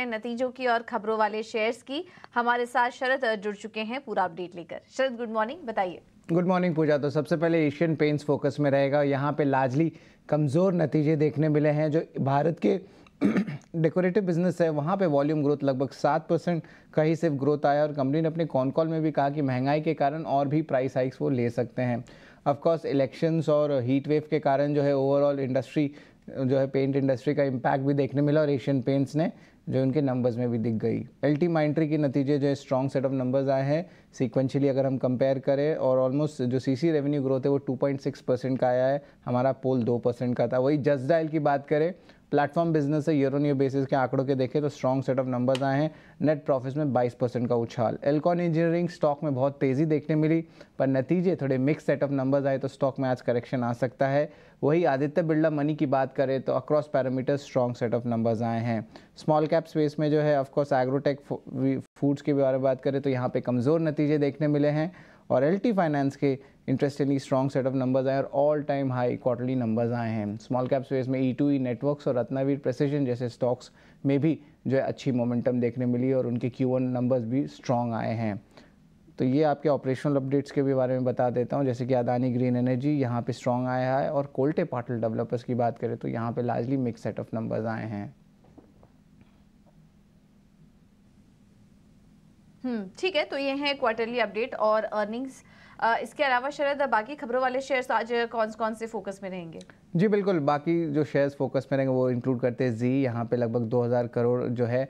करते हैं नतीजों की और खबरों वाले शेयर्स की हमारे साथ शरद जुड़ चुके हैं पूरा अपडेट लेकर शरद गुड मॉर्निंग बताइए गुड मॉर्निंग पूजा तो सबसे पहले एशियन पेंट्स फोकस में रहेगा यहाँ पे लार्जली कमज़ोर नतीजे देखने मिले हैं जो भारत के डेकोरेटिव बिजनेस है वहाँ पे वॉल्यूम ग्रोथ लगभग सात परसेंट का ही सिर्फ ग्रोथ आया और कंपनी ने अपने कॉन कॉल में भी कहा कि महंगाई के कारण और भी प्राइस हाइक्स वो ले सकते हैं ऑफकोर्स इलेक्शंस और हीट वेव के कारण जो है ओवरऑल इंडस्ट्री जो है पेंट इंडस्ट्री का इम्पैक्ट भी देखने मिला और एशियन पेंट्स ने जो उनके नंबर्स में भी दिख गई एल टी माइंट्री के नतीजे जो है स्ट्रॉन्ग सेट ऑफ नंबर्स आए हैं सिक्वेंशली अगर हम कंपेयर करें और ऑलमोस्ट जो सी सी रेवेन्यू ग्रोथ है वो टू पॉइंट सिक्स परसेंट का आया है हमारा पोल दो परसेंट का था वही जस्ट डायल की बात करें प्लेटफॉर्म बिजनेस से ईयर ऑन ईयर बेसिस के आंकड़ों के देखें तो स्ट्रॉन्ग सेट ऑफ नंबर्स आए हैं नेट प्रॉफिट में 22 परसेंट का उछाल एलकॉन इंजीनियरिंग स्टॉक में बहुत तेज़ी देखने मिली पर नतीजे थोड़े मिक्स सेट ऑफ नंबर्स आए तो स्टॉक में आज करेक्शन आ सकता है वही आदित्य बिरला मनी की बात करें तो across parameters strong set of numbers आए हैं स्मॉल कैप कैप स्पेस में जो है ऑफकोर्स एग्रोटेक फूड्स के बारे में बात करें तो यहाँ पे कमज़ोर नतीजे देखने मिले हैं और एल फाइनेंस के interestingly strong set of numbers आए और all time high quarterly numbers आए हैं स्मॉल कैप स्पेस में ई टू ई नेटवर्क्स और रत्नावीर प्रेसिजन जैसे स्टॉक्स में भी जो है अच्छी मोमेंटम देखने मिली और उनके क्यू वन नंबर्स भी स्ट्रॉन्ग आए हैं तो ये आपके ऑपरेशनल अपडेट्स के भी बारे में बता देता हूँ जैसे कि अदानी ग्रीन एनर्जी यहाँ पे स्ट्रॉन्ग आया है और कोल्टे पाटल डेवलपर्स की बात करें तो यहाँ पे largely mix set of numbers आए हैं हम्म, ठीक है तो ये है क्वार्टरली अपडेट और अर्निंग्स इसके अलावा शरद बाकी खबरों वाले शेयर्स तो आज कौन कौन से फोकस में रहेंगे जी बिल्कुल बाकी जो शेयर्स फोकस में रहेंगे वो इंक्लूड करते हैं जी यहाँ पे लगभग 2000 करोड़ जो है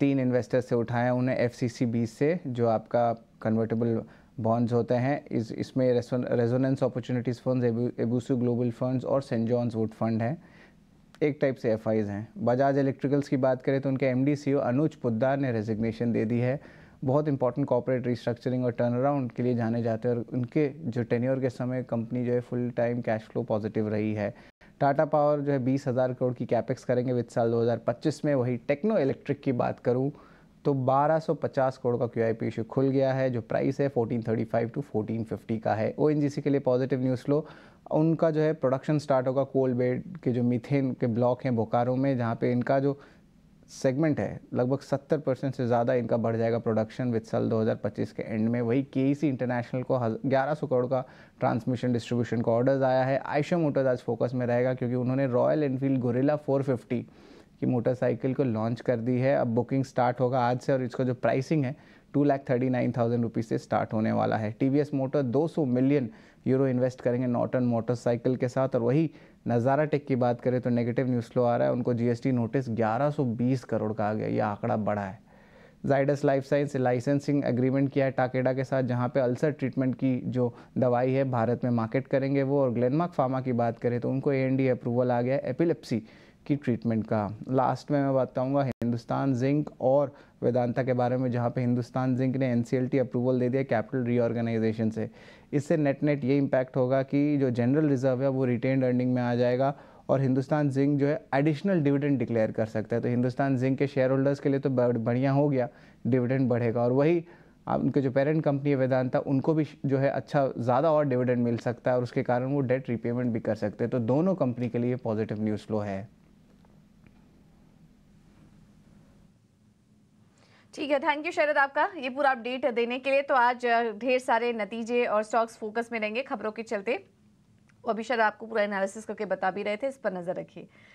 तीन इन्वेस्टर्स से उठाए उन्हें एफ सी से जो आपका कन्वर्टेबल बॉन्ड्स होते हैं इस इसमें रेजोनेंस अपॉर्चुनिटीज़ फंड एबूसू ग्लोबल फंड्स और सेंट जॉन्स वुड फंड हैं एक टाइप से एफ हैं बजाज इलेक्ट्रिकल्स की बात करें तो उनके एम डी अनुज पुद्दार ने रेजिग्नेशन दे दी है बहुत इंपॉर्टेंट कॉपरेट रिस्ट्रक्चरिंग और टर्न अराउंड के लिए जाने जाते हैं और उनके जो टेन्योर के समय कंपनी जो है full time cash flow positive रही है टाटा पावर जो है बीस हज़ार करोड़ की कैपेक्स करेंगे विद साल 2025 में वही टेक्नो इलेक्ट्रिक की बात करूँ तो 1250 करोड़ का क्यू आई पी खुल गया है जो प्राइस है 1435 टू 1450 का है ओ के लिए पॉजिटिव न्यूज़ फ्लो उनका जो है प्रोडक्शन स्टार्ट होगा कोल बेड के जो मिथेन के ब्लॉक हैं बोकारो में जहाँ पे इनका जो सेगमेंट है लगभग 70 परसेंट से ज़्यादा इनका बढ़ जाएगा प्रोडक्शन विद साल 2025 के एंड में वही के इंटरनेशनल e को ग्यारह सौ करोड़ का ट्रांसमिशन डिस्ट्रीब्यूशन का ऑर्डर्स आया है आयशा मोटर्स आज फोकस में रहेगा क्योंकि उन्होंने रॉयल एनफील्ड गोरेला 450 की मोटरसाइकिल को लॉन्च कर दी है अब बुकिंग स्टार्ट होगा आज से और इसका जो प्राइसिंग है two lakh thirty nine thousand rupees से स्टार्ट होने वाला है टी वी एस मोटर दो सौ मिलियन यूरो इन्वेस्ट करेंगे नॉटन मोटरसाइकिल के साथ और वही नज़ारा टेक की बात करें तो नेगेटिव न्यूज़ फ्लो आ रहा है उनको जी एस टी नोटिस ग्यारह सौ बीस करोड़ का आ गया ये आंकड़ा बड़ा है Zydus life science licensing agreement किया है टाकेडा के साथ जहाँ पे अल्सर ट्रीटमेंट की जो दवाई है भारत में मार्केट करेंगे वो और ग्लेनमार्क फार्मा की बात करें तो उनको ए अप्रूवल आ गया है एपिलेप्सी की ट्रीटमेंट का लास्ट में मैं बताऊँगा हिंदुस्तान जिंक और वेदांता के बारे में जहाँ पे हिंदुस्तान जिंक ने एन अप्रूवल दे दिया कैपिटल रीऑर्गेनाइजेशन से इससे नेट नेट ये इम्पैक्ट होगा कि जो जनरल रिजर्व है वो रिटेन अर्निंग में आ जाएगा और हिंदुस्तान जिंक जो है एडिशनल डिविडेंड डिक्लेयर कर सकता है तो हिंदुस्तान जिंक के शेयर होल्डर्स के लिए तो बढ़िया हो गया डिविडेंड बढ़ेगा और वही उनके जो पेरेंट कंपनी है वेदांता उनको भी जो है अच्छा ज़्यादा और डिविडेंड मिल सकता है और उसके कारण वो डेट रिपेमेंट भी कर सकते हैं तो दोनों कंपनी के लिए पॉजिटिव न्यूज़ फ्लो है ठीक है थैंक यू शरद आपका ये पूरा अपडेट देने के लिए तो आज ढेर सारे नतीजे और स्टॉक्स फोकस में रहेंगे खबरों के चलते और अभी शरद आपको पूरा एनालिसिस करके बता भी रहे थे इस पर नजर रखिए